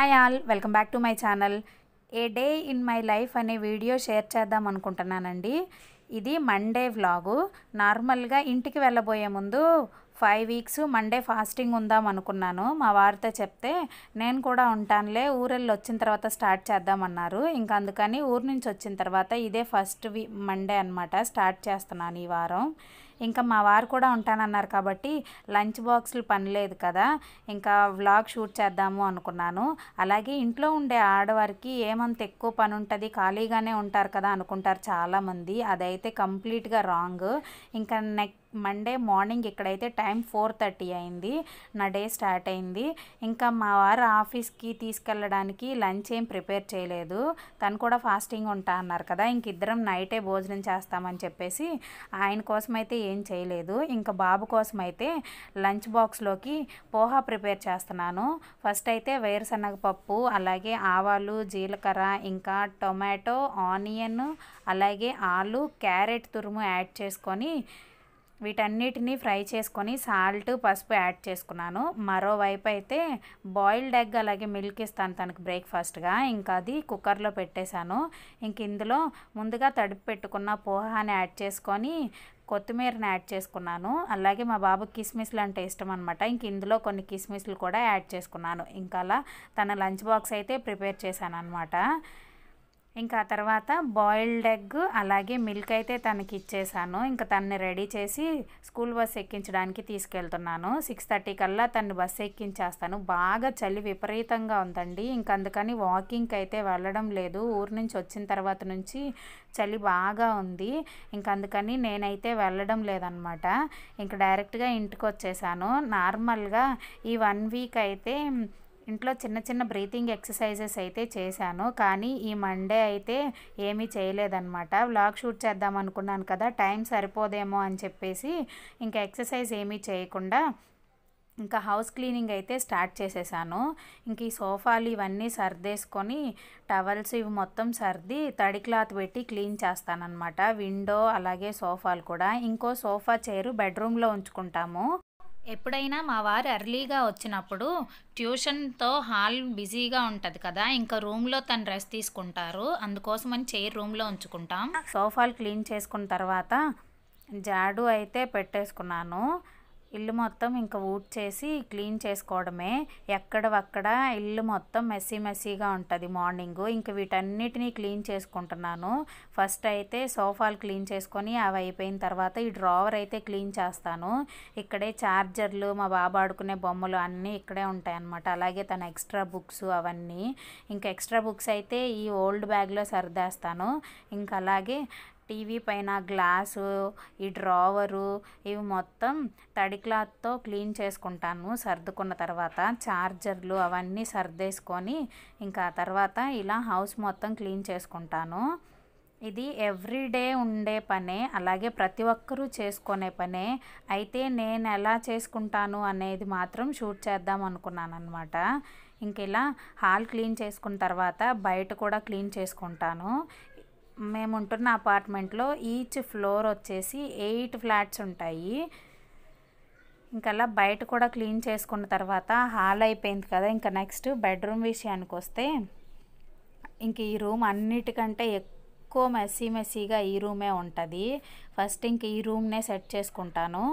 hi all welcome back to my channel a day in my life అనే video share చేద్దాం అనుకుంటున్నానండి ఇది Monday vlog నార్మల్గా ఇంటికి వెళ్ళబోయే ముందు ఫైవ్ వీక్స్ మండే ఫాస్టింగ్ ఉందాం అనుకున్నాను మా వారితో చెప్తే నేను కూడా ఉంటానులే ఊరెళ్ళి వచ్చిన తర్వాత స్టార్ట్ చేద్దామన్నారు ఇంకా అందుకని ఊరు నుంచి వచ్చిన తర్వాత ఇదే ఫస్ట్ వీ మండే అనమాట స్టార్ట్ చేస్తున్నాను ఈ వారం ఇంకా మా వారు కూడా ఉంటానన్నారు కాబట్టి లంచ్ బాక్సులు పని లేదు కదా ఇంకా వ్లాగ్ షూట్ చేద్దాము అనుకున్నాను అలాగే ఇంట్లో ఉండే ఆడవారికి ఏమంత ఎక్కువ పని ఉంటుంది ఖాళీగానే ఉంటారు కదా అనుకుంటారు చాలామంది అదైతే కంప్లీట్గా రాంగ్ ఇంకా నెక్ మండే మార్నింగ్ ఇక్కడైతే టైం ఫోర్ థర్టీ అయింది నా డే స్టార్ట్ అయింది ఇంకా మా వారు ఆఫీస్కి తీసుకెళ్ళడానికి లంచ్ ఏం ప్రిపేర్ చేయలేదు తను కూడా ఫాస్టింగ్ ఉంటా అన్నారు కదా ఇంక ఇద్దరం నైటే భోజనం చేస్తామని చెప్పేసి ఆయన కోసం అయితే ఏం చేయలేదు ఇంకా బాబు కోసం అయితే లంచ్ బాక్స్లోకి పోహా ప్రిపేర్ చేస్తున్నాను ఫస్ట్ అయితే వేరుశనగ పప్పు అలాగే ఆవాలు జీలకర్ర ఇంకా టొమాటో ఆనియన్ అలాగే ఆలు క్యారెట్ తురుము యాడ్ చేసుకొని వీటన్నిటిని ఫ్రై చేసుకొని సాల్ట్ పసుపు యాడ్ చేసుకున్నాను మరోవైపు అయితే బాయిల్డ్ ఎగ్ అలాగే మిల్క్ ఇస్తాను తనకు బ్రేక్ఫాస్ట్గా ఇంకా అది కుక్కర్లో పెట్టేశాను ఇంక ఇందులో ముందుగా తడిపి పెట్టుకున్న పోహాని యాడ్ చేసుకొని కొత్తిమీరని యాడ్ చేసుకున్నాను అలాగే మా బాబు కిస్మిస్లు అంటే ఇష్టం అనమాట ఇంక ఇందులో కొన్ని కిస్మిస్లు కూడా యాడ్ చేసుకున్నాను ఇంకా అలా తన లంచ్ బాక్స్ అయితే ప్రిపేర్ చేశాను అనమాట ఇంకా తర్వాత బాయిల్డ్ ఎగ్ అలాగే మిల్క్ అయితే తనకి ఇచ్చేసాను ఇంకా తనని రెడీ చేసి స్కూల్ బస్ ఎక్కించడానికి తీసుకెళ్తున్నాను సిక్స్ థర్టీ కల్లా తను బస్సు ఎక్కించేస్తాను బాగా చలి విపరీతంగా ఉందండి ఇంక అందుకని వాకింగ్కి అయితే వెళ్ళడం లేదు ఊరు నుంచి వచ్చిన తర్వాత నుంచి చలి బాగా ఉంది ఇంక అందుకని నేనైతే వెళ్ళడం లేదనమాట ఇంక డైరెక్ట్గా ఇంటికి వచ్చేసాను నార్మల్గా ఈ వన్ వీక్ అయితే ఇంట్లో చిన్న చిన్న బ్రీతింగ్ ఎక్సర్సైజెస్ అయితే చేశాను కానీ ఈ మండే అయితే ఏమీ చేయలేదన్నమాట వ్లాగ్ షూట్ చేద్దాం అనుకున్నాను కదా టైం సరిపోదేమో అని చెప్పేసి ఇంకా ఎక్సర్సైజ్ ఏమీ చేయకుండా ఇంకా హౌస్ క్లీనింగ్ అయితే స్టార్ట్ చేసేసాను ఇంక ఈ సోఫాలు ఇవన్నీ సర్దేసుకొని టవల్స్ ఇవి మొత్తం సర్ది తడి క్లాత్ పెట్టి క్లీన్ చేస్తానన్నమాట విండో అలాగే సోఫాలు కూడా ఇంకో సోఫా చైరు బెడ్రూమ్లో ఉంచుకుంటాము ఎప్పుడైనా మా వారు ఎర్లీగా వచ్చినప్పుడు ట్యూషన్తో హాల్ బిజీగా ఉంటుంది కదా ఇంకా రూమ్లో తను రెస్ట్ తీసుకుంటారు అందుకోసమని చైర్ రూమ్లో ఉంచుకుంటాం సోఫాలు క్లీన్ చేసుకున్న తర్వాత జాడు అయితే పెట్టేసుకున్నాను ఇల్లు మొత్తం ఇంకా ఊట్ చేసి క్లీన్ చేసుకోవడమే ఎక్కడవక్కడ ఇల్లు మొత్తం మెస్సీ మెస్సీగా ఉంటుంది మార్నింగ్ ఇంకా వీటన్నిటినీ క్లీన్ చేసుకుంటున్నాను ఫస్ట్ అయితే సోఫాలు క్లీన్ చేసుకొని అవి అయిపోయిన తర్వాత ఈ డ్రావర్ అయితే క్లీన్ చేస్తాను ఇక్కడే ఛార్జర్లు మా బాబు ఆడుకునే బొమ్మలు అన్నీ ఇక్కడే ఉంటాయన్నమాట అలాగే తన ఎక్స్ట్రా బుక్స్ అవన్నీ ఇంకా ఎక్స్ట్రా బుక్స్ అయితే ఈ ఓల్డ్ బ్యాగ్లో సర్దేస్తాను ఇంకా అలాగే టీవీ పైన గ్లాసు ఈ డ్రావరు ఇవి మొత్తం తడి క్లాత్తో క్లీన్ చేసుకుంటాను సర్దుకున్న తర్వాత చార్జర్లు అవన్నీ సర్దేసుకొని ఇంకా తర్వాత ఇలా హౌస్ మొత్తం క్లీన్ చేసుకుంటాను ఇది ఎవ్రీడే ఉండే పనే అలాగే ప్రతి ఒక్కరూ చేసుకునే పనే అయితే నేను ఎలా చేసుకుంటాను అనేది మాత్రం షూట్ చేద్దాం అనుకున్నాను అనమాట ఇంక ఇలా హాల్ క్లీన్ చేసుకున్న తర్వాత బయట కూడా క్లీన్ చేసుకుంటాను మేము ఉంటున్న అపార్ట్మెంట్లో ఈచ్ ఫ్లోర్ వచ్చేసి ఎయిట్ ఫ్లాట్స్ ఉంటాయి ఇంకా బయట కూడా క్లీన్ చేసుకున్న తర్వాత హాల్ అయిపోయింది కదా ఇంకా నెక్స్ట్ బెడ్రూమ్ విషయానికి వస్తే ఇంక ఈ రూమ్ అన్నిటికంటే ఎక్కువ మెస్సీ మెస్సీగా ఈ రూమే ఉంటుంది ఫస్ట్ ఇంక ఈ రూమ్నే సెట్ చేసుకుంటాను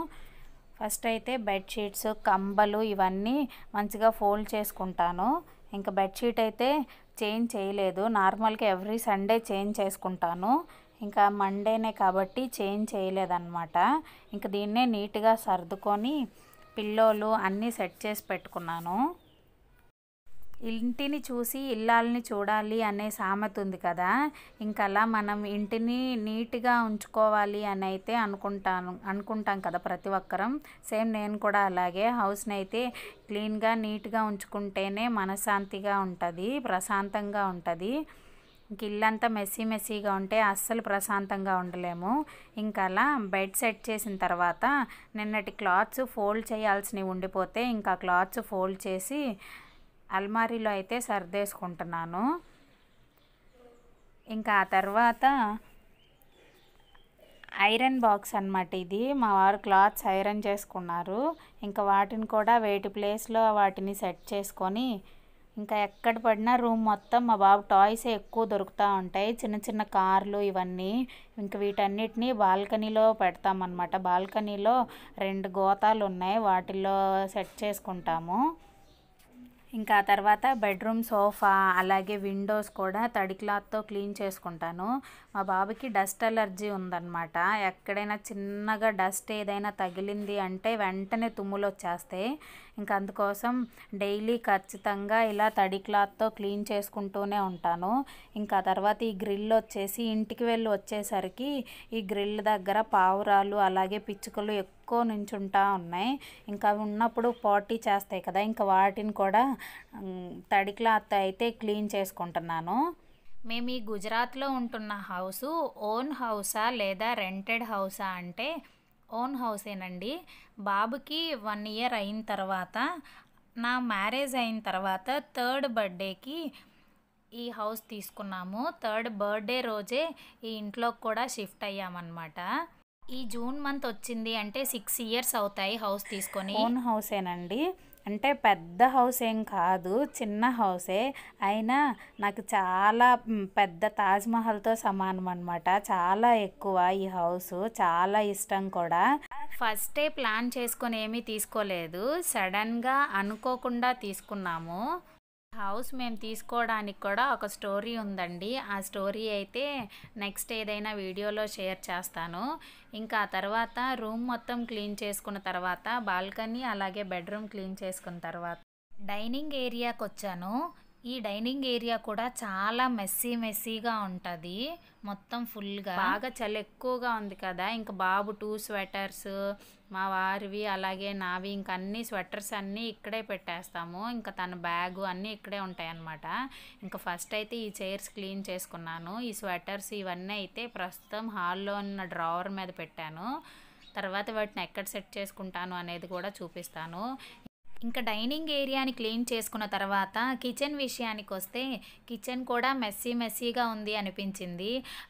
ఫస్ట్ అయితే బెడ్షీట్స్ కంబలు ఇవన్నీ మంచిగా ఫోల్డ్ చేసుకుంటాను ఇంకా బెడ్షీట్ అయితే చేంజ్ చేయలేదు నార్మల్గా ఎవ్రీ సండే చేంజ్ చేసుకుంటాను ఇంకా మండేనే కాబట్టి చేంజ్ చేయలేదన్నమాట ఇంకా దీన్నే నీట్గా సర్దుకొని పిల్లోలు అన్నీ సెట్ చేసి పెట్టుకున్నాను ఇంటిని చూసి ఇల్లాలని చూడాలి అనే సామెత ఉంది కదా ఇంకలా మనం ఇంటిని నీట్గా ఉంచుకోవాలి అని అయితే అనుకుంటాను అనుకుంటాం కదా ప్రతి ఒక్కరం సేమ్ నేను కూడా అలాగే హౌస్ని అయితే క్లీన్గా నీట్గా ఉంచుకుంటేనే మనశాంతిగా ఉంటుంది ప్రశాంతంగా ఉంటుంది ఇంక ఇల్లంతా మెస్సీ మెస్సీగా ఉంటే అస్సలు ప్రశాంతంగా ఉండలేము ఇంకా అలా బెడ్ సెట్ చేసిన తర్వాత నిన్నటి క్లాత్స్ ఫోల్డ్ చేయాల్సినవి ఉండిపోతే ఇంకా క్లాత్స్ ఫోల్డ్ చేసి అల్మారీలో అయితే సర్దేసుకుంటున్నాను ఇంకా ఆ తర్వాత ఐరన్ బాక్స్ అనమాట ఇది మా వారు క్లాత్స్ ఐరన్ చేసుకున్నారు ఇంకా వాటిని కూడా వేటి ప్లేస్లో వాటిని సెట్ చేసుకొని ఇంకా ఎక్కడ పడినా రూమ్ మొత్తం మా బాబు టాయ్స్ ఎక్కువ దొరుకుతూ ఉంటాయి చిన్న చిన్న కార్లు ఇవన్నీ ఇంకా వీటన్నిటిని బాల్కనీలో పెడతామన్నమాట బాల్కనీలో రెండు గోతాలు ఉన్నాయి వాటిల్లో సెట్ చేసుకుంటాము ఇంకా తర్వాత బెడ్రూమ్ సోఫా అలాగే విండోస్ కూడా తడి క్లాత్తో క్లీన్ చేసుకుంటాను మా బాబుకి డస్ట్ అలర్జీ ఉందన్నమాట ఎక్కడైనా చిన్నగా డస్ట్ ఏదైనా తగిలింది అంటే వెంటనే తుమ్ములు వచ్చేస్తాయి ఇంకా అందుకోసం డైలీ ఖచ్చితంగా ఇలా తడి క్లాత్తో క్లీన్ చేసుకుంటూనే ఉంటాను ఇంకా తర్వాత ఈ గ్రిల్ వచ్చేసి ఇంటికి వెళ్ళి వచ్చేసరికి ఈ గ్రిల్ దగ్గర పావురాలు అలాగే పిచ్చుకలు ఎక్కువ నుంచుంటా ఉన్నాయి ఇంకా అవి ఉన్నప్పుడు పాటీ చేస్తాయి కదా ఇంకా వాటిని కూడా తడి క్లాత్ అయితే క్లీన్ చేసుకుంటున్నాను మేము ఈ గుజరాత్లో ఉంటున్న హౌసు ఓన్ హౌసా లేదా రెంటెడ్ హౌసా అంటే ఓన్ హౌసేనండి బాబుకి వన్ ఇయర్ అయిన తర్వాత నా మ్యారేజ్ అయిన తర్వాత థర్డ్ బర్త్డేకి ఈ హౌస్ తీసుకున్నాము థర్డ్ బర్త్డే రోజే ఈ ఇంట్లోకి కూడా షిఫ్ట్ అయ్యామన్నమాట ఈ జూన్ మంత్ వచ్చింది అంటే సిక్స్ ఇయర్స్ అవుతాయి హౌస్ తీసుకొని ఓన్ హౌసేనండి అంటే పెద్ద హౌస్ ఏం కాదు చిన్న హౌసే అయినా నాకు చాలా పెద్ద తాజ్మహల్తో సమానం అనమాట చాలా ఎక్కువ ఈ హౌస్ చాలా ఇష్టం కూడా ఫస్టే ప్లాన్ చేసుకొని ఏమీ తీసుకోలేదు సడన్గా అనుకోకుండా తీసుకున్నాము హౌస్ మేము తీసుకోవడానికి కూడా ఒక స్టోరీ ఉందండి ఆ స్టోరీ అయితే నెక్స్ట్ ఏదైనా వీడియోలో షేర్ చేస్తాను ఇంకా ఆ తర్వాత రూమ్ మొత్తం క్లీన్ చేసుకున్న తర్వాత బాల్కనీ అలాగే బెడ్రూమ్ క్లీన్ చేసుకున్న తర్వాత డైనింగ్ ఏరియాకి వచ్చాను ఈ డైనింగ్ ఏరియా కూడా చాలా మెస్సీ మెస్సీగా ఉంటుంది మొత్తం ఫుల్గా బాగా చలి ఎక్కువగా ఉంది కదా ఇంకా బాబు టూ స్వెటర్స్ మా వారివి అలాగే నావి ఇంక అన్ని స్వెటర్స్ అన్నీ ఇక్కడే పెట్టేస్తాము ఇంకా తన బ్యాగు అన్నీ ఇక్కడే ఉంటాయన్నమాట ఇంకా ఫస్ట్ అయితే ఈ చైర్స్ క్లీన్ చేసుకున్నాను ఈ స్వెటర్స్ ఇవన్నీ అయితే ప్రస్తుతం హాల్లో ఉన్న డ్రావర్ మీద పెట్టాను తర్వాత వాటిని ఎక్కడ సెట్ చేసుకుంటాను అనేది కూడా చూపిస్తాను ఇంకా డైనింగ్ ఏరియాని క్లీన్ చేసుకున్న తర్వాత కిచెన్ విషయానికి వస్తే కిచెన్ కూడా మెస్సీ మెస్సీగా ఉంది అనిపించింది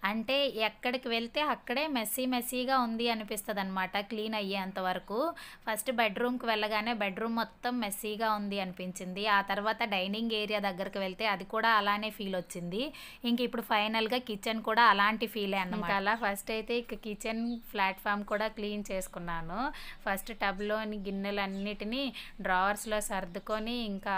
అంటే ఎక్కడికి వెళ్తే అక్కడే మెస్సీ మెస్సీగా ఉంది అనిపిస్తుంది అనమాట క్లీన్ అయ్యేంత వరకు ఫస్ట్ బెడ్రూమ్కి వెళ్ళగానే బెడ్రూమ్ మొత్తం మెస్సీగా ఉంది అనిపించింది ఆ తర్వాత డైనింగ్ ఏరియా దగ్గరికి వెళ్తే అది కూడా అలానే ఫీల్ వచ్చింది ఇంక ఇప్పుడు ఫైనల్గా కిచెన్ కూడా అలాంటి ఫీలే అనమాట అలా ఫస్ట్ అయితే ఇక కిచెన్ ప్లాట్ఫామ్ కూడా క్లీన్ చేసుకున్నాను ఫస్ట్ టబ్లోని గిన్నెలన్నిటినీ డ్రా అవర్స్లో సర్దుకొని ఇంకా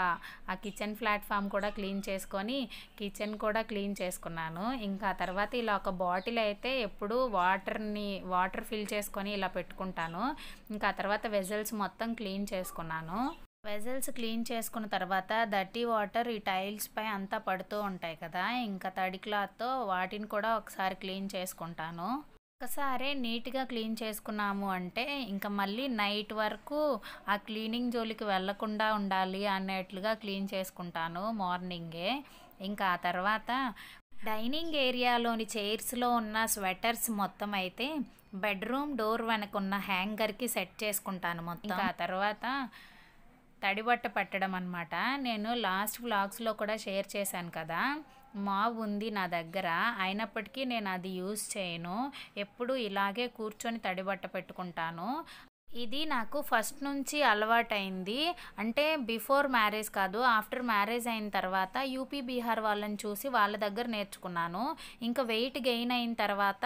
ఆ కిచెన్ ప్లాట్ఫామ్ కూడా క్లీన్ చేసుకొని కిచెన్ కూడా క్లీన్ చేసుకున్నాను ఇంకా తర్వాత ఇలా ఒక బాటిల్ అయితే ఎప్పుడూ వాటర్ని వాటర్ ఫిల్ చేసుకొని ఇలా పెట్టుకుంటాను ఇంకా తర్వాత వెజల్స్ మొత్తం క్లీన్ చేసుకున్నాను వెజల్స్ క్లీన్ చేసుకున్న తర్వాత దట్టి వాటర్ ఈ టైల్స్ పై అంతా పడుతూ ఉంటాయి కదా ఇంకా తడి క్లాత్తో వాటిని కూడా ఒకసారి క్లీన్ చేసుకుంటాను ఒక్కసారే నీట్గా క్లీన్ చేసుకున్నాము అంటే ఇంకా మళ్ళీ నైట్ వరకు ఆ క్లీనింగ్ జోలికి వెళ్లకుండా ఉండాలి అన్నట్లుగా క్లీన్ చేసుకుంటాను మార్నింగే ఇంకా ఆ తర్వాత డైనింగ్ ఏరియాలోని చైర్స్లో ఉన్న స్వెటర్స్ మొత్తం అయితే బెడ్రూమ్ డోర్ వెనకున్న హ్యాంగర్కి సెట్ చేసుకుంటాను మొత్తం ఆ తర్వాత తడిబట్ట పట్టడం అనమాట నేను లాస్ట్ బ్లాగ్స్లో కూడా షేర్ చేశాను కదా మావ్ ఉంది నా దగ్గర అయినప్పటికీ నేను అది యూజ్ చేయను ఎప్పుడు ఇలాగే కూర్చొని తడిబట్ట పెట్టుకుంటాను ఇది నాకు ఫస్ట్ నుంచి అలవాటైంది అంటే బిఫోర్ మ్యారేజ్ కాదు ఆఫ్టర్ మ్యారేజ్ అయిన తర్వాత యూపీ బీహార్ వాళ్ళని చూసి వాళ్ళ దగ్గర నేర్చుకున్నాను ఇంకా వెయిట్ గెయిన్ అయిన తర్వాత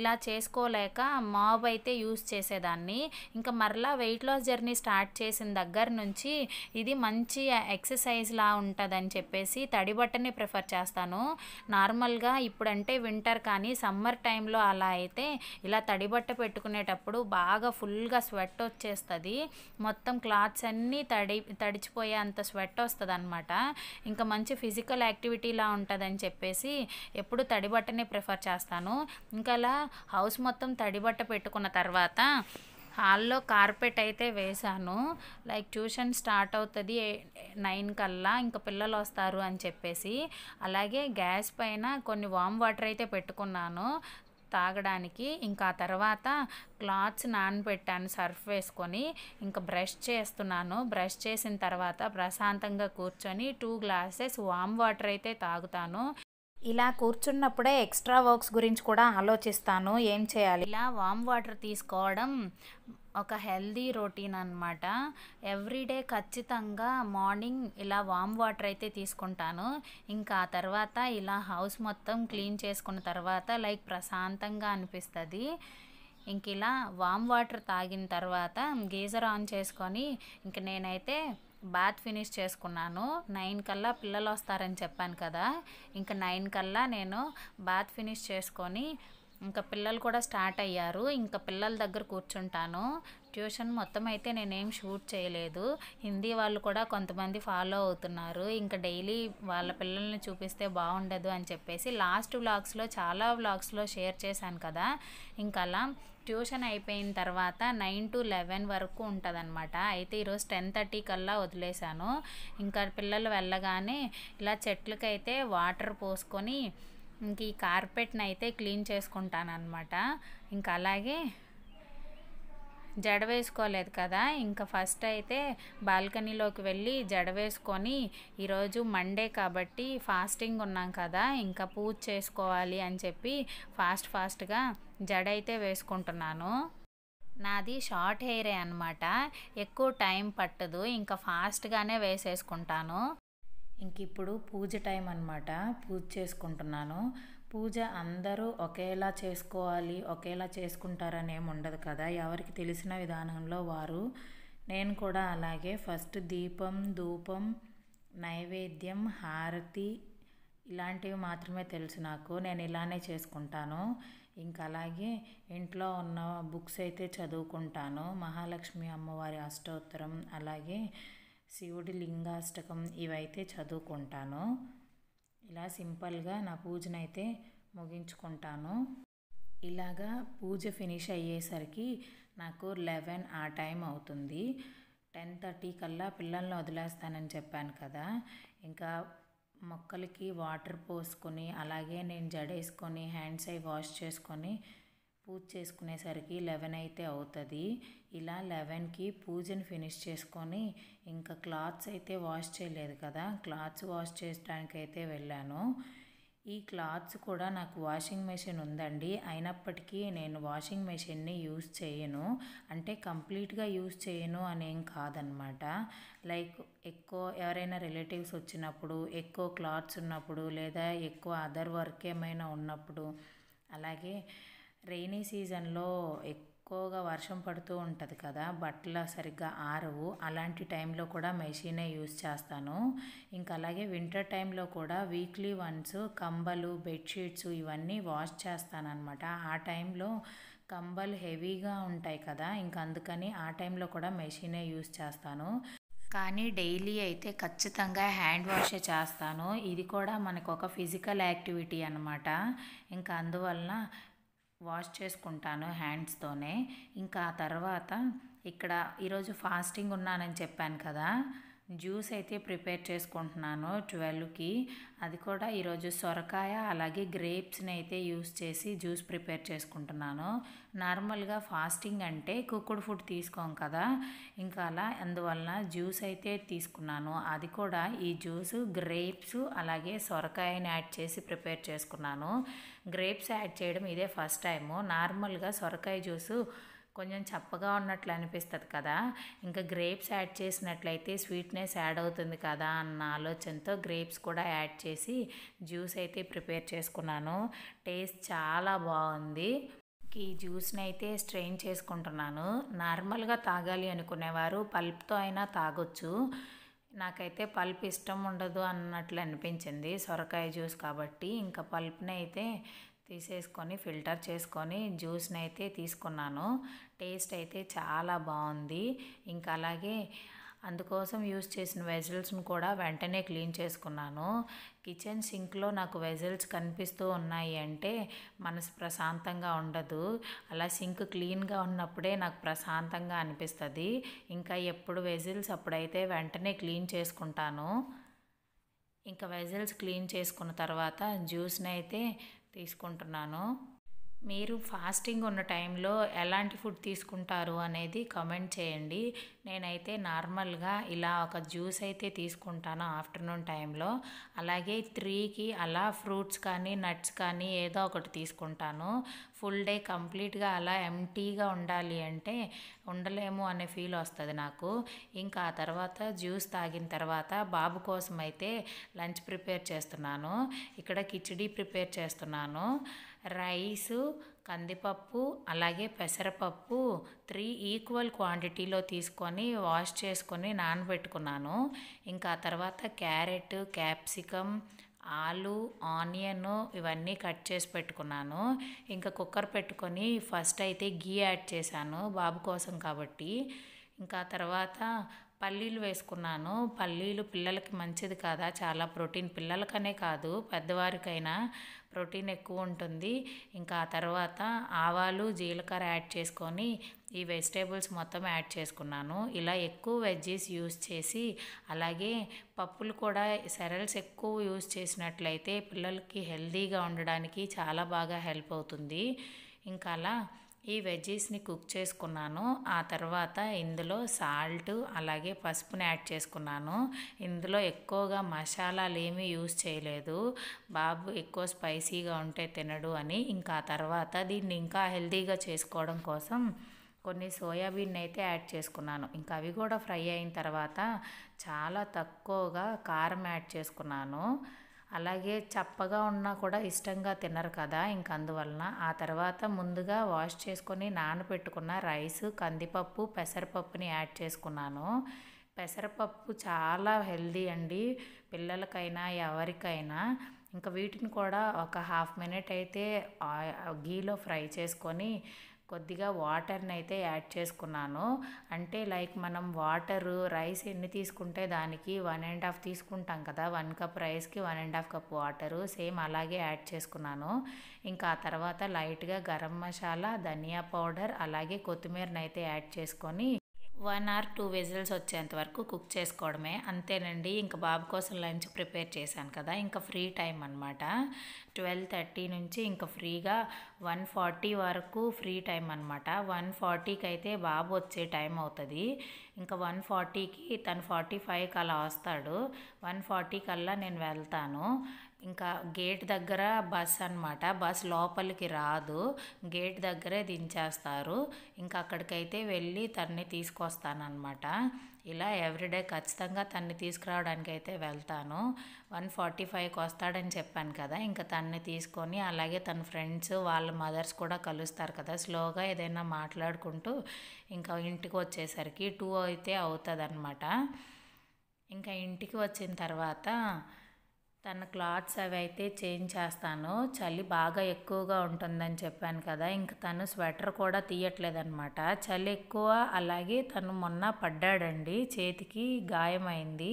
ఇలా చేసుకోలేక మాబ్ అయితే యూజ్ చేసేదాన్ని ఇంకా మరలా వెయిట్ లాస్ జర్నీ స్టార్ట్ చేసిన దగ్గర నుంచి ఇది మంచి ఎక్సర్సైజ్లా ఉంటుందని చెప్పేసి తడి బట్టని ప్రిఫర్ చేస్తాను నార్మల్గా ఇప్పుడంటే వింటర్ కానీ సమ్మర్ టైంలో అలా అయితే ఇలా తడి బట్ట పెట్టుకునేటప్పుడు బాగా ఫుల్గా స్వెట్ వచ్చేస్తుంది మొత్తం క్లాత్స్ అన్నీ తడి తడిచిపోయే అంత స్వెట్ వస్తుంది అనమాట ఇంకా మంచి ఫిజికల్ యాక్టివిటీలా ఉంటుందని చెప్పేసి ఎప్పుడు తడి బట్టనే ప్రిఫర్ చేస్తాను ఇంకా అలా హౌస్ మొత్తం తడి బట్ట పెట్టుకున్న తర్వాత హాల్లో కార్పెట్ అయితే వేశాను లైక్ ట్యూషన్ స్టార్ట్ అవుతుంది నైన్ కల్లా ఇంకా పిల్లలు వస్తారు అని చెప్పేసి అలాగే గ్యాస్ పైన కొన్ని వామ్ వాటర్ అయితే పెట్టుకున్నాను తాగడానికి ఇంకా తర్వాత క్లాత్స్ నానబెట్టాను సర్ఫ్ వేసుకొని ఇంకా బ్రష్ చేస్తున్నాను బ్రష్ చేసిన తర్వాత ప్రశాంతంగా కూర్చొని టూ గ్లాసెస్ వామ్ వాటర్ అయితే తాగుతాను ఇలా కూర్చున్నప్పుడే ఎక్స్ట్రా వర్క్స్ గురించి కూడా ఆలోచిస్తాను ఏం చేయాలి ఇలా వామ్ వాటర్ తీసుకోవడం ఒక హెల్దీ రొటీన్ అనమాట ఎవ్రీడే ఖచ్చితంగా మార్నింగ్ ఇలా వామ్ వాటర్ అయితే తీసుకుంటాను ఇంకా ఆ తర్వాత ఇలా హౌస్ మొత్తం క్లీన్ చేసుకున్న తర్వాత లైక్ ప్రశాంతంగా అనిపిస్తుంది ఇంక ఇలా వామ్ వాటర్ తాగిన తర్వాత గీజర్ ఆన్ చేసుకొని ఇంక నేనైతే బాత్ ఫినిష్ చేసుకున్నాను నైన్ కల్లా పిల్లలు వస్తారని చెప్పాను కదా ఇంకా నైన్ కల్లా నేను బాత్ ఫినిష్ చేసుకొని ఇంకా పిల్లలు కూడా స్టార్ట్ అయ్యారు ఇంకా పిల్లల దగ్గర కూర్చుంటాను ట్యూషన్ మొత్తం అయితే నేనేం షూట్ చేయలేదు హిందీ వాళ్ళు కూడా కొంతమంది ఫాలో అవుతున్నారు ఇంకా డైలీ వాళ్ళ పిల్లల్ని చూపిస్తే బాగుండదు అని చెప్పేసి లాస్ట్ వ్లాగ్స్లో చాలా వ్లాగ్స్లో షేర్ చేశాను కదా ఇంకా అలా ట్యూషన్ అయిపోయిన తర్వాత నైన్ టు లెవెన్ వరకు ఉంటుందన్నమాట అయితే ఈరోజు టెన్ థర్టీ కల్లా వదిలేశాను ఇంకా పిల్లలు వెళ్ళగానే ఇలా చెట్లకైతే వాటర్ పోసుకొని ఇంక ఈ కార్పెట్ని అయితే క్లీన్ చేసుకుంటానమాట ఇంకా అలాగే జడ వేసుకోలేదు కదా ఇంకా ఫస్ట్ అయితే బాల్కనీలోకి వెళ్ళి జడ వేసుకొని ఈరోజు మండే కాబట్టి ఫాస్టింగ్ ఉన్నాం కదా ఇంకా పూజ చేసుకోవాలి అని చెప్పి ఫాస్ట్ ఫాస్ట్గా జడ అయితే వేసుకుంటున్నాను నాది షార్ట్ హెయిరే అనమాట ఎక్కువ టైం పట్టదు ఇంకా ఫాస్ట్గానే వేసేసుకుంటాను ఇంక ఇప్పుడు పూజ టైం అనమాట పూజ చేసుకుంటున్నాను పూజ అందరూ ఒకేలా చేసుకోవాలి ఒకేలా చేసుకుంటారని ఏమి ఉండదు కదా ఎవరికి తెలిసిన విధానంలో వారు నేను కూడా అలాగే ఫస్ట్ దీపం ధూపం నైవేద్యం హారతి ఇలాంటివి మాత్రమే తెలుసు నాకు నేను ఇలానే చేసుకుంటాను ఇంకా అలాగే ఇంట్లో ఉన్న బుక్స్ అయితే చదువుకుంటాను మహాలక్ష్మి అమ్మవారి అష్టోత్తరం అలాగే శివుడి లింగాష్టకం ఇవైతే చదువుకుంటాను ఇలా సింపుల్గా నా అయితే ముగించుకుంటాను ఇలాగా పూజ ఫినిష్ అయ్యేసరికి నాకు లెవెన్ ఆ టైం అవుతుంది టెన్ థర్టీ కల్లా పిల్లల్ని వదిలేస్తానని చెప్పాను కదా ఇంకా మొక్కలకి వాటర్ పోసుకొని అలాగే నేను జడేసుకొని హ్యాండ్స్ అవి వాష్ చేసుకొని పూజ చేసుకునేసరికి లెవెన్ అయితే అవుతుంది ఇలా లెవెన్కి పూజను ఫినిష్ చేసుకొని ఇంకా క్లాత్స్ అయితే వాష్ చేయలేదు కదా క్లాత్స్ వాష్ చేయడానికి వెళ్ళాను ఈ క్లాత్స్ కూడా నాకు వాషింగ్ మెషిన్ ఉందండి అయినప్పటికీ నేను వాషింగ్ మెషిన్ని యూస్ చేయను అంటే కంప్లీట్గా యూస్ చేయను అనేం కాదనమాట లైక్ ఎక్కువ ఎవరైనా రిలేటివ్స్ వచ్చినప్పుడు ఎక్కువ క్లాత్స్ ఉన్నప్పుడు లేదా ఎక్కువ అదర్ వర్క్ ఏమైనా ఉన్నప్పుడు అలాగే రెయినీ సీజన్లో ఎక్కువ ఎక్కువగా వర్షం పడుతూ ఉంటుంది కదా బట్టలు సరిగ్గా ఆరవు అలాంటి టైంలో కూడా మెషీనే యూస్ చేస్తాను ఇంకా అలాగే వింటర్ టైంలో కూడా వీక్లీ వన్స్ కంబలు బెడ్షీట్స్ ఇవన్నీ వాష్ చేస్తాను అనమాట ఆ టైంలో కంబలు హెవీగా ఉంటాయి కదా ఇంకా అందుకని ఆ టైంలో కూడా మెషీనే యూస్ చేస్తాను కానీ డైలీ అయితే ఖచ్చితంగా హ్యాండ్ వాషే చేస్తాను ఇది కూడా మనకు ఒక ఫిజికల్ యాక్టివిటీ అనమాట ఇంకా అందువలన వాష్ చేసుకుంటాను హ్యాండ్స్తోనే ఇంకా ఆ తర్వాత ఇక్కడ ఈరోజు ఫాస్టింగ్ ఉన్నానని చెప్పాను కదా జ్యూస్ అయితే ప్రిపేర్ చేసుకుంటున్నాను ట్వెల్వ్కి అది కూడా ఈరోజు సొరకాయ అలాగే గ్రేప్స్ని అయితే యూస్ చేసి జ్యూస్ ప్రిపేర్ చేసుకుంటున్నాను నార్మల్గా ఫాస్టింగ్ అంటే కుక్కుడ్ ఫుడ్ తీసుకోం కదా ఇంకా అలా అందువలన జ్యూస్ అయితే తీసుకున్నాను అది కూడా ఈ జ్యూస్ గ్రేప్స్ అలాగే సొరకాయని యాడ్ చేసి ప్రిపేర్ చేసుకున్నాను గ్రేప్స్ యాడ్ చేయడం ఇదే ఫస్ట్ టైము నార్మల్గా సొరకాయ జ్యూసు కొంచెం చప్పగా ఉన్నట్లు అనిపిస్తుంది కదా ఇంకా గ్రేప్స్ యాడ్ చేసినట్లయితే స్వీట్నెస్ యాడ్ అవుతుంది కదా అన్న ఆలోచనతో గ్రేప్స్ కూడా యాడ్ చేసి జ్యూస్ అయితే ప్రిపేర్ చేసుకున్నాను టేస్ట్ చాలా బాగుంది ఈ జ్యూస్ని అయితే స్ట్రెయిన్ చేసుకుంటున్నాను నార్మల్గా తాగాలి అనుకునేవారు పల్ప్తో అయినా తాగొచ్చు నాకైతే పల్ప్ ఇష్టం ఉండదు అన్నట్లు అనిపించింది సొరకాయ జ్యూస్ కాబట్టి ఇంకా పల్ప్ని అయితే తీసేసుకొని ఫిల్టర్ చేసుకొని జ్యూస్ని అయితే తీసుకున్నాను టేస్ట్ అయితే చాలా బాగుంది ఇంకా అలాగే అందుకోసం యూస్ చేసిన వెజల్స్ను కూడా వెంటనే క్లీన్ చేసుకున్నాను కిచెన్ సింక్లో నాకు వెజల్స్ కనిపిస్తూ ఉన్నాయి అంటే మనసు ప్రశాంతంగా ఉండదు అలా సింక్ క్లీన్గా ఉన్నప్పుడే నాకు ప్రశాంతంగా అనిపిస్తుంది ఇంకా ఎప్పుడు వెజిల్స్ అప్పుడైతే వెంటనే క్లీన్ చేసుకుంటాను ఇంకా వెజల్స్ క్లీన్ చేసుకున్న తర్వాత జ్యూస్ని అయితే తీసుకుంటున్నాను మీరు ఫాస్టింగ్ ఉన్న టైంలో ఎలాంటి ఫుడ్ తీసుకుంటారు అనేది కమెంట్ చేయండి నేనైతే నార్మల్గా ఇలా ఒక జ్యూస్ అయితే తీసుకుంటాను ఆఫ్టర్నూన్ టైంలో అలాగే త్రీకి అలా ఫ్రూట్స్ కానీ నట్స్ కానీ ఏదో ఒకటి తీసుకుంటాను ఫుల్ డే కంప్లీట్గా అలా ఎంటీగా ఉండాలి అంటే ఉండలేము అనే ఫీల్ వస్తుంది నాకు ఇంకా ఆ తర్వాత జ్యూస్ తాగిన తర్వాత బాబు కోసం అయితే లంచ్ ప్రిపేర్ చేస్తున్నాను ఇక్కడ కిచిడి ప్రిపేర్ చేస్తున్నాను రైసు కందిపప్పు అలాగే పెసరపప్పు త్రీ ఈక్వల్ క్వాంటిటీలో తీసుకొని వాష్ చేసుకొని నానబెట్టుకున్నాను ఇంకా తర్వాత క్యారెట్ క్యాప్సికమ్ ఆలు ఆనియను ఇవన్నీ కట్ చేసి పెట్టుకున్నాను ఇంకా కుక్కర్ పెట్టుకొని ఫస్ట్ అయితే గీ యాడ్ చేశాను బాబు కోసం కాబట్టి ఇంకా తర్వాత పల్లీలు వేసుకున్నాను పల్లీలు పిల్లలకి మంచిది కాదా చాలా ప్రోటీన్ పిల్లలకనే కాదు పెద్దవారికైనా ప్రోటీన్ ఎక్కువ ఉంటుంది ఇంకా ఆ తర్వాత ఆవాలు జీలకర్ర యాడ్ చేసుకొని ఈ వెజిటేబుల్స్ మొత్తం యాడ్ చేసుకున్నాను ఇలా ఎక్కువ వెజ్జీస్ యూస్ చేసి అలాగే పప్పులు కూడా సెరల్స్ ఎక్కువ యూస్ చేసినట్లయితే పిల్లలకి హెల్తీగా ఉండడానికి చాలా బాగా హెల్ప్ అవుతుంది ఇంకా అలా ఈ వెజ్జీస్ని కుక్ చేసుకున్నాను ఆ తర్వాత ఇందులో సాల్ట్ అలాగే పసుపుని యాడ్ చేసుకున్నాను ఇందులో ఎక్కువగా మసాలాలు ఏమీ యూజ్ చేయలేదు బాబు ఎక్కువ స్పైసీగా ఉంటే తినడు అని ఇంకా తర్వాత దీన్ని ఇంకా హెల్తీగా చేసుకోవడం కోసం కొన్ని సోయాబీన్ అయితే యాడ్ చేసుకున్నాను ఇంకా అవి కూడా ఫ్రై అయిన తర్వాత చాలా తక్కువగా కారం యాడ్ చేసుకున్నాను అలాగే చప్పగా ఉన్నా కూడా ఇష్టంగా తినరు కదా ఇంక అందువలన ఆ తర్వాత ముందుగా వాష్ చేసుకొని నానబెట్టుకున్న రైస్ కందిపప్పు పెసరపప్పుని యాడ్ చేసుకున్నాను పెసరపప్పు చాలా హెల్దీ అండి పిల్లలకైనా ఎవరికైనా ఇంకా వీటిని కూడా ఒక హాఫ్ మినిట్ అయితే గీలో ఫ్రై చేసుకొని కొద్దిగా వాటర్ని అయితే యాడ్ చేసుకున్నాను అంటే లైక్ మనం వాటరు రైస్ ఎన్ని తీసుకుంటే దానికి వన్ అండ్ హాఫ్ తీసుకుంటాం కదా వన్ కప్ రైస్కి one and half cup water same అలాగే యాడ్ చేసుకున్నాను ఇంకా ఆ తర్వాత లైట్గా గరం మసాలా ధనియా పౌడర్ అలాగే కొత్తిమీరని అయితే యాడ్ చేసుకొని వన్ ఆర్ టూ విజిల్స్ వచ్చేంత వరకు కుక్ చేసుకోవడమే అంతేనండి ఇంకా బాబు కోసం లంచ్ ప్రిపేర్ చేశాను కదా ఇంకా ఫ్రీ టైం అనమాట ట్వెల్వ్ థర్టీ నుంచి ఇంకా ఫ్రీగా వన్ ఫార్టీ వరకు ఫ్రీ టైం అనమాట వన్ ఫార్టీకి అయితే బాబు వచ్చే టైం అవుతుంది ఇంకా వన్ ఫార్టీకి తను ఫార్టీ ఫైవ్కి అలా వస్తాడు వన్ ఫార్టీ కల్లా నేను వెళ్తాను ఇంకా గేట్ దగ్గర బస్ అనమాట బస్ లోపలికి రాదు గేట్ దగ్గరే దించేస్తారు ఇంకా అక్కడికైతే వెళ్ళి తన్ని తీసుకొస్తానమాట ఇలా ఎవ్రీడే ఖచ్చితంగా తన్ని తీసుకురావడానికి అయితే వెళ్తాను వన్ ఫార్టీ ఫైవ్కి వస్తాడని చెప్పాను కదా ఇంకా తన్ని తీసుకొని అలాగే తన ఫ్రెండ్స్ వాళ్ళ మదర్స్ కూడా కలుస్తారు కదా స్లోగా ఏదైనా మాట్లాడుకుంటూ ఇంకా ఇంటికి వచ్చేసరికి టూ అయితే అవుతుంది ఇంకా ఇంటికి వచ్చిన తర్వాత తన క్లాత్స్ అవి అయితే చేంజ్ చేస్తాను చలి బాగా ఎక్కువగా ఉంటుందని చెప్పాను కదా ఇంక తను స్వెటర్ కూడా తీయట్లేదనమాట చలి ఎక్కువ అలాగే తను మొన్న పడ్డాడండి చేతికి గాయమైంది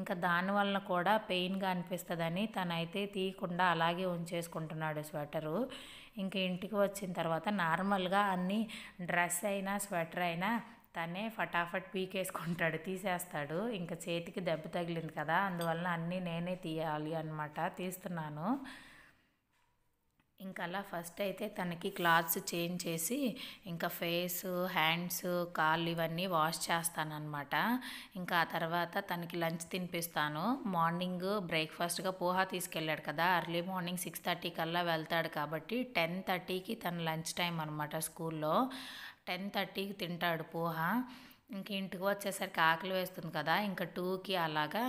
ఇంకా దానివల్ల కూడా పెయిన్గా అనిపిస్తుందని అయితే తీయకుండా అలాగే ఉంచేసుకుంటున్నాడు స్వెటరు ఇంక ఇంటికి వచ్చిన తర్వాత నార్మల్గా అన్ని డ్రెస్ అయినా స్వెటర్ అయినా తనే ఫటాఫట్ పీకేసుకుంటాడు తీసేస్తాడు ఇంకా చేతికి దెబ్బ తగిలింది కదా అందువలన అన్నీ నేనే తీయాలి అనమాట తీస్తున్నాను ఇంకా అలా ఫస్ట్ అయితే తనకి క్లాత్స్ చేంజ్ చేసి ఇంకా ఫేస్ హ్యాండ్స్ కాళ్ళు ఇవన్నీ వాష్ చేస్తానన్నమాట ఇంకా ఆ తర్వాత తనకి లంచ్ తినిపిస్తాను మార్నింగ్ బ్రేక్ఫాస్ట్గా పోహా తీసుకెళ్ళాడు కదా అర్లీ మార్నింగ్ సిక్స్ థర్టీ కల్లా వెళ్తాడు కాబట్టి టెన్ థర్టీకి తన లంచ్ టైం అనమాట స్కూల్లో టెన్ థర్టీకి తింటాడు పోహ ఇంక ఇంటికి వచ్చేసరికి ఆకలి వేస్తుంది కదా ఇంకా టూకి అలాగా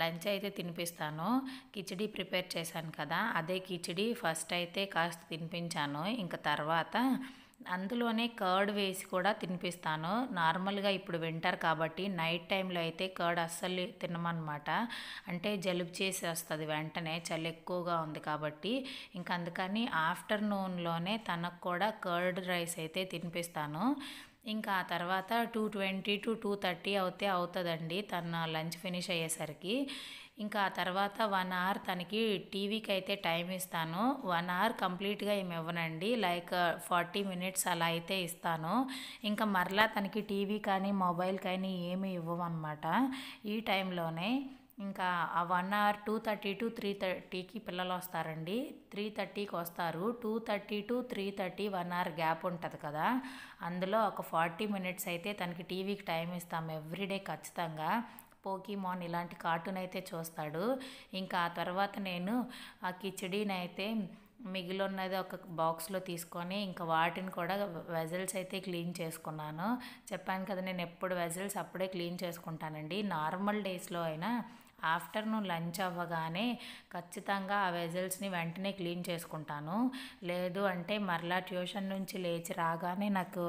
లంచ్ అయితే తినిపిస్తాను కిచిడి ప్రిపేర్ చేశాను కదా అదే కిచిడి ఫస్ట్ అయితే కాస్త తినిపించాను ఇంకా తర్వాత అందులోనే కర్డ్ వేసి కూడా తినిపిస్తాను నార్మల్గా ఇప్పుడు వింటర్ కాబట్టి నైట్ టైంలో అయితే కర్డ్ అస్సలు తినమనమాట అంటే జలుబు చేసి వస్తుంది వెంటనే చలి ఎక్కువగా ఉంది కాబట్టి ఇంకా అందుకని ఆఫ్టర్నూన్లోనే తనకు కూడా కర్డ్ రైస్ అయితే తినిపిస్తాను ఇంకా ఆ తర్వాత two twenty to two thirty అవుతే అవుతుందండి తన లంచ్ ఫినిష్ అయ్యేసరికి ఇంకా ఆ తర్వాత వన్ అవర్ తనకి టీవీకి అయితే టైం ఇస్తాను వన్ అవర్ కంప్లీట్గా ఏమి ఇవ్వనండి లైక్ ఫార్టీ మినిట్స్ అలా అయితే ఇస్తాను ఇంకా మరలా తనకి టీవీ కానీ మొబైల్ కానీ ఏమి ఇవ్వమన్నమాట ఈ టైంలోనే ఇంకా ఆ one hour two thirty to three థర్టీకి పిల్లలు వస్తారండి త్రీ థర్టీకి వస్తారు two thirty to three thirty one hour gap ఉంటుంది కదా అందులో ఒక ఫార్టీ మినిట్స్ అయితే తనకి టీవీకి టైం ఇస్తాము ఎవ్రీడే ఖచ్చితంగా పోకీమాన్ ఇలాంటి కార్టూన్ అయితే చూస్తాడు ఇంకా ఆ తర్వాత నేను ఆ కిచడీని అయితే మిగిలి ఉన్నది ఒక బాక్స్లో తీసుకొని ఇంకా వాటిని కూడా వెజల్స్ అయితే క్లీన్ చేసుకున్నాను చెప్పాను కదా నేను ఎప్పుడు వెజల్స్ అప్పుడే క్లీన్ చేసుకుంటానండి నార్మల్ డేస్లో అయినా ఆఫ్టర్నూన్ లంచ్ అవ్వగానే ఖచ్చితంగా ఆ వెజల్స్ని వెంటనే క్లీన్ చేసుకుంటాను లేదు అంటే మరలా ట్యూషన్ నుంచి లేచి రాగానే నాకు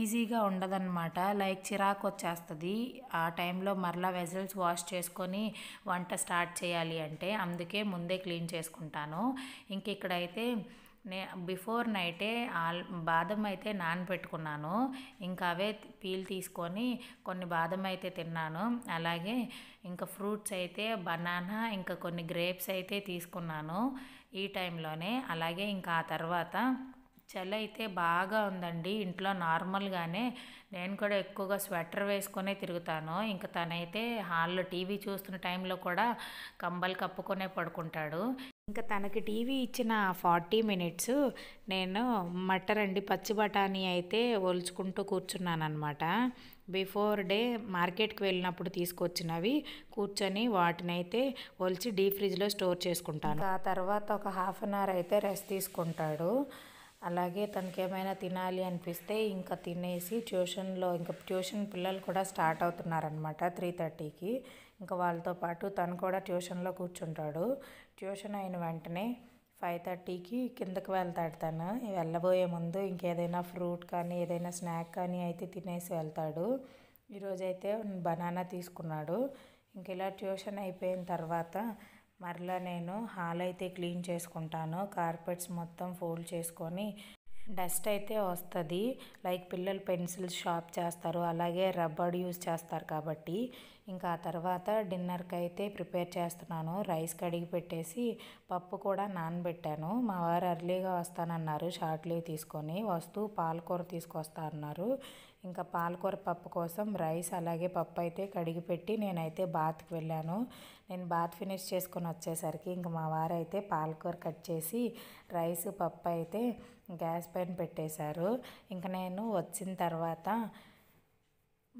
ఈజీగా ఉండదన్నమాట లైక్ చిరాకు వచ్చేస్తుంది ఆ టైంలో మరలా వెజల్స్ వాష్ చేసుకొని వంట స్టార్ట్ చేయాలి అంటే అందుకే ముందే క్లీన్ చేసుకుంటాను ఇంక ఇక్కడైతే నే బిఫోర్ నైటే ఆల్ బాదం అయితే నానబెట్టుకున్నాను ఇంకా అవే పీల్ తీసుకొని కొన్ని బాదం అయితే తిన్నాను అలాగే ఇంకా ఫ్రూట్స్ అయితే బనానా ఇంకా కొన్ని గ్రేప్స్ అయితే తీసుకున్నాను ఈ టైంలోనే అలాగే ఇంకా ఆ తర్వాత చలి అయితే బాగా ఉందండి ఇంట్లో నార్మల్గానే నేను కూడా ఎక్కువగా స్వెటర్ వేసుకునే తిరుగుతాను ఇంకా తనైతే హాల్లో టీవీ చూస్తున్న టైంలో కూడా కంబలు కప్పుకొనే పడుకుంటాడు ఇంకా తనకి టీవీ ఇచ్చిన ఫార్టీ మినిట్స్ నేను మటర్ అండి పచ్చి బఠానీ అయితే ఒలుచుకుంటూ కూర్చున్నానమాట బిఫోర్ డే మార్కెట్కి వెళ్ళినప్పుడు తీసుకొచ్చినవి కూర్చొని వాటిని అయితే ఒలిచి డీప్ ఫ్రిడ్జ్లో స్టోర్ చేసుకుంటాను ఆ తర్వాత ఒక హాఫ్ అన్ అవర్ అయితే రెస్ట్ తీసుకుంటాడు అలాగే తనకి ఏమైనా తినాలి అనిపిస్తే ఇంకా తినేసి ట్యూషన్లో ఇంకా ట్యూషన్ పిల్లలు కూడా స్టార్ట్ అవుతున్నారనమాట త్రీ థర్టీకి ఇంకా వాళ్ళతో పాటు తను కూడా ట్యూషన్లో కూర్చుంటాడు ట్యూషన్ అయిన వెంటనే ఫైవ్ థర్టీకి కిందకి వెళ్తాడు తను వెళ్ళబోయే ముందు ఇంకేదైనా ఫ్రూట్ కానీ ఏదైనా స్నాక్ కానీ అయితే తినేసి వెళ్తాడు ఈరోజైతే బనానా తీసుకున్నాడు ఇంక ఇలా ట్యూషన్ అయిపోయిన తర్వాత మరలా నేను హాల్ అయితే క్లీన్ చేసుకుంటాను కార్పెట్స్ మొత్తం ఫోల్డ్ చేసుకొని డస్ట్ అయితే వస్తుంది లైక్ పిల్లలు పెన్సిల్స్ షార్ప్ చేస్తారు అలాగే రబ్బర్ యూస్ చేస్తారు కాబట్టి ఇంకా ఆ తర్వాత డిన్నర్కి అయితే ప్రిపేర్ చేస్తున్నాను రైస్ కడిగి పెట్టేసి పప్పు కూడా నానబెట్టాను మా వారు అర్లీగా వస్తానన్నారు షార్ట్ లీవ్ తీసుకొని వస్తూ పాలకూర తీసుకొస్తా అన్నారు ఇంకా పాలకూర పప్పు కోసం రైస్ అలాగే పప్పు అయితే కడిగి పెట్టి నేనైతే బాత్కి వెళ్ళాను నేను బాత్ ఫినిష్ చేసుకుని వచ్చేసరికి ఇంక మా వారైతే పాలకూర కట్ చేసి రైస్ పప్పు అయితే గ్యాస్ పైన పెట్టేశారు ఇంకా నేను వచ్చిన తర్వాత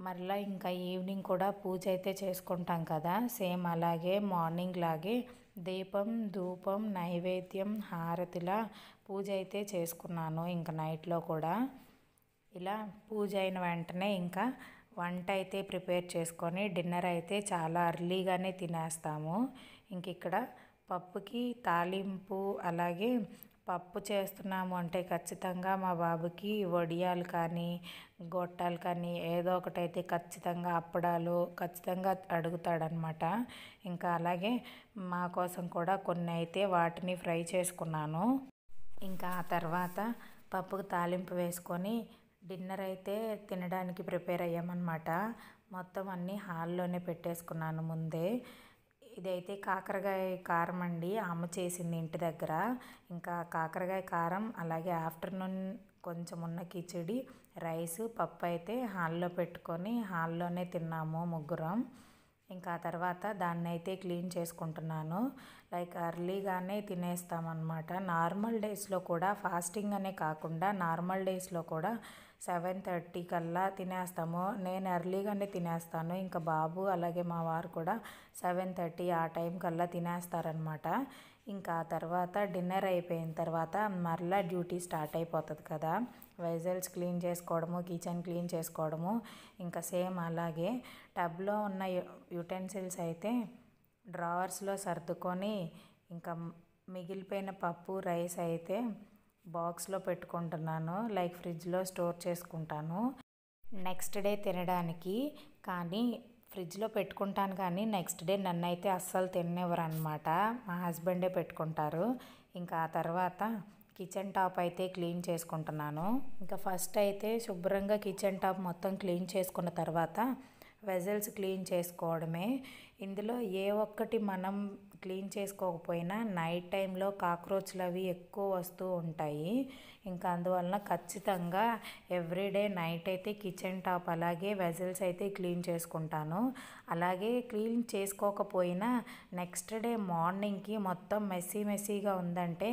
మరలా ఇంకా ఈవినింగ్ కూడా పూజ అయితే చేసుకుంటాం కదా సేమ్ అలాగే మార్నింగ్ లాగే దీపం ధూపం నైవేద్యం హారతిలా పూజ అయితే చేసుకున్నాను ఇంకా నైట్లో కూడా ఇలా పూజ అయిన వెంటనే ఇంకా వంట అయితే ప్రిపేర్ చేసుకొని డిన్నర్ అయితే చాలా అర్లీగానే తినేస్తాము ఇంక ఇక్కడ పప్పుకి తాలింపు అలాగే పప్పు చేస్తున్నాము అంటే ఖచ్చితంగా మా బాబుకి వడియాలు కానీ గొట్టాలు కానీ ఏదో ఒకటైతే ఖచ్చితంగా అప్పడాలు ఖచ్చితంగా అడుగుతాడనమాట ఇంకా అలాగే మా కోసం కూడా కొన్ని అయితే వాటిని ఫ్రై చేసుకున్నాను ఇంకా ఆ తర్వాత పప్పుకు తాలింపు వేసుకొని డిన్నర్ అయితే తినడానికి ప్రిపేర్ అయ్యామన్నమాట మొత్తం అన్నీ హాల్లోనే పెట్టేసుకున్నాను ముందే ఇదైతే కాకరకాయ కారం అండి అమ్మ చేసింది ఇంటి దగ్గర ఇంకా కాకరకాయ కారం అలాగే ఆఫ్టర్నూన్ కొంచెం ఉన్న కిచిడి రైస్ పప్పు అయితే హాల్లో పెట్టుకొని హాల్లోనే తిన్నాము ముగ్గురం ఇంకా తర్వాత దాన్ని అయితే క్లీన్ చేసుకుంటున్నాను లైక్ అర్లీగానే తినేస్తామన్నమాట నార్మల్ డేస్లో కూడా ఫాస్టింగ్ అనే కాకుండా నార్మల్ డేస్లో కూడా సెవెన్ థర్టీ కల్లా తినేస్తాము నేను ఎర్లీగానే తినేస్తాను ఇంకా బాబు అలాగే మా వారు కూడా సెవెన్ థర్టీ ఆ టైం కల్లా తినేస్తారనమాట ఇంకా తర్వాత డిన్నర్ అయిపోయిన తర్వాత మరలా డ్యూటీ స్టార్ట్ అయిపోతుంది కదా వెజల్స్ క్లీన్ చేసుకోవడము కిచెన్ క్లీన్ చేసుకోవడము ఇంకా సేమ్ అలాగే టబ్లో ఉన్న యుటెన్సిల్స్ అయితే డ్రావర్స్లో సర్దుకొని ఇంకా మిగిలిపోయిన పప్పు రైస్ అయితే బాక్స్లో పెట్టుకుంటున్నాను లైక్ ఫ్రిడ్జ్లో స్టోర్ చేసుకుంటాను నెక్స్ట్ డే తినడానికి కానీ ఫ్రిడ్జ్లో పెట్టుకుంటాను కానీ నెక్స్ట్ డే నన్ను అయితే అస్సలు తినేవారు అనమాట మా హస్బెండే పెట్టుకుంటారు ఇంకా ఆ తర్వాత కిచెన్ టాప్ అయితే క్లీన్ చేసుకుంటున్నాను ఇంకా ఫస్ట్ అయితే శుభ్రంగా కిచెన్ టాప్ మొత్తం క్లీన్ చేసుకున్న తర్వాత వెజల్స్ క్లీన్ చేసుకోవడమే ఇందులో ఏ ఒక్కటి మనం క్లీన్ చేసుకోకపోయినా నైట్ టైంలో కాక్రోచ్లు అవి ఎక్కువ వస్తూ ఉంటాయి ఇంకా అందువలన ఖచ్చితంగా ఎవ్రీడే నైట్ అయితే కిచెన్ టాప్ అలాగే వెజల్స్ అయితే క్లీన్ చేసుకుంటాను అలాగే క్లీన్ చేసుకోకపోయినా నెక్స్ట్ డే మార్నింగ్కి మొత్తం మెస్సీ మెస్సీగా ఉందంటే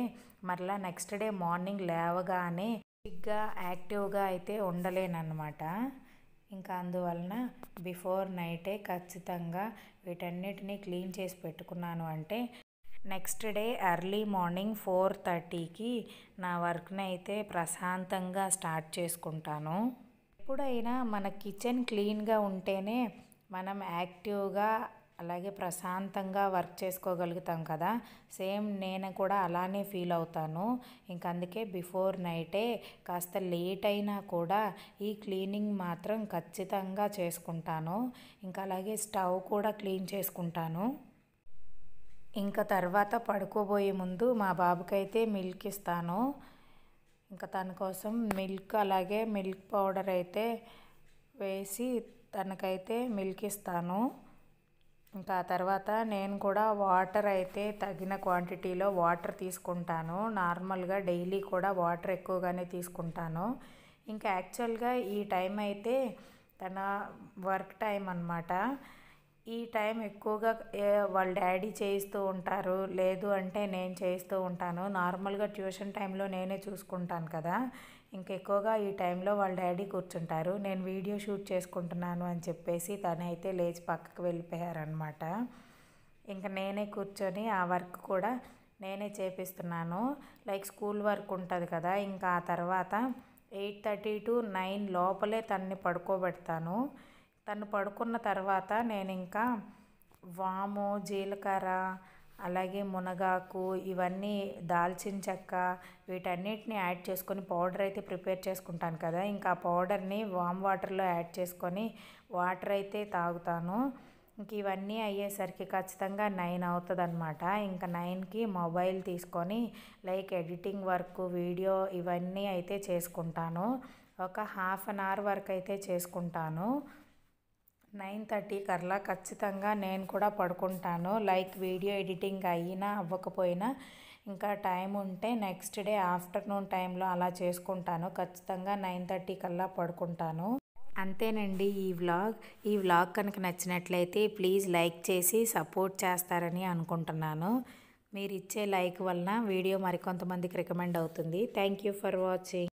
మరలా నెక్స్ట్ డే మార్నింగ్ లేవగానే బిగ్గా యాక్టివ్గా అయితే ఉండలేనన్నమాట ఇంకా అందువలన బిఫోర్ నైటే ఖచ్చితంగా వీటన్నిటిని క్లీన్ చేసి పెట్టుకున్నాను అంటే next day early morning four థర్టీకి నా వర్క్ని అయితే ప్రశాంతంగా స్టార్ట్ చేసుకుంటాను ఎప్పుడైనా మన కిచెన్ క్లీన్గా ఉంటేనే మనం యాక్టివ్గా అలాగే ప్రశాంతంగా వర్క్ చేసుకోగలుగుతాం కదా సేమ్ నేను కూడా అలానే ఫీల్ అవుతాను ఇంక అందుకే బిఫోర్ నైటే కాస్త లేట్ అయినా కూడా ఈ క్లీనింగ్ మాత్రం ఖచ్చితంగా చేసుకుంటాను ఇంకా అలాగే స్టవ్ కూడా క్లీన్ చేసుకుంటాను ఇంకా తర్వాత పడుకోబోయే ముందు మా బాబుకైతే మిల్క్ ఇస్తాను ఇంకా తన కోసం మిల్క్ అలాగే మిల్క్ పౌడర్ అయితే వేసి తనకైతే మిల్క్ ఇస్తాను ఇంకా తర్వాత నేను కూడా వాటర్ అయితే తగిన క్వాంటిటీలో వాటర్ తీసుకుంటాను నార్మల్గా డైలీ కూడా వాటర్ ఎక్కువగానే తీసుకుంటాను ఇంకా యాక్చువల్గా ఈ టైం అయితే తన వర్క్ టైం అనమాట ఈ టైం ఎక్కువగా వాళ్ళ డాడీ చేయిస్తూ ఉంటారు లేదు అంటే నేను చేయిస్తూ ఉంటాను నార్మల్గా ట్యూషన్ టైంలో నేనే చూసుకుంటాను కదా ఇంకెక్కువగా ఈ టైంలో వాళ్ళ డాడీ కూర్చుంటారు నేను వీడియో షూట్ చేసుకుంటున్నాను అని చెప్పేసి తనైతే లేచి పక్కకు వెళ్ళిపోయారనమాట ఇంకా నేనే కూర్చొని ఆ వర్క్ కూడా నేనే చేపిస్తున్నాను లైక్ స్కూల్ వర్క్ ఉంటుంది కదా ఇంకా ఆ తర్వాత ఎయిట్ థర్టీ టు నైన్ లోపలే తన్ని పడుకోబెడతాను తను పడుకున్న తర్వాత నేను ఇంకా వాము జీలకర్ర అలాగే మునగాకు ఇవన్నీ దాల్చిన చెక్క వీటన్నిటిని యాడ్ చేసుకొని పౌడర్ అయితే ప్రిపేర్ చేసుకుంటాను కదా ఇంకా ఆ పౌడర్ని వామ్ వాటర్లో యాడ్ చేసుకొని వాటర్ అయితే తాగుతాను ఇంక ఇవన్నీ అయ్యేసరికి ఖచ్చితంగా నైన్ అవుతుంది అనమాట ఇంకా నైన్కి మొబైల్ తీసుకొని లైక్ ఎడిటింగ్ వర్క్ వీడియో ఇవన్నీ అయితే చేసుకుంటాను ఒక హాఫ్ అన్ అవర్ వరకు అయితే చేసుకుంటాను నైన్ థర్టీ కల్లా ఖచ్చితంగా నేను కూడా పడుకుంటాను లైక్ వీడియో ఎడిటింగ్ అయినా అవ్వకపోయినా ఇంకా టైం ఉంటే నెక్స్ట్ డే ఆఫ్టర్నూన్ టైంలో అలా చేసుకుంటాను ఖచ్చితంగా నైన్ థర్టీ కల్లా పడుకుంటాను అంతేనండి ఈ వ్లాగ్ ఈ వ్లాగ్ కనుక నచ్చినట్లయితే ప్లీజ్ లైక్ చేసి సపోర్ట్ చేస్తారని అనుకుంటున్నాను మీరు ఇచ్చే లైక్ వలన వీడియో మరికొంతమందికి రికమెండ్ అవుతుంది థ్యాంక్ యూ ఫర్ వాచింగ్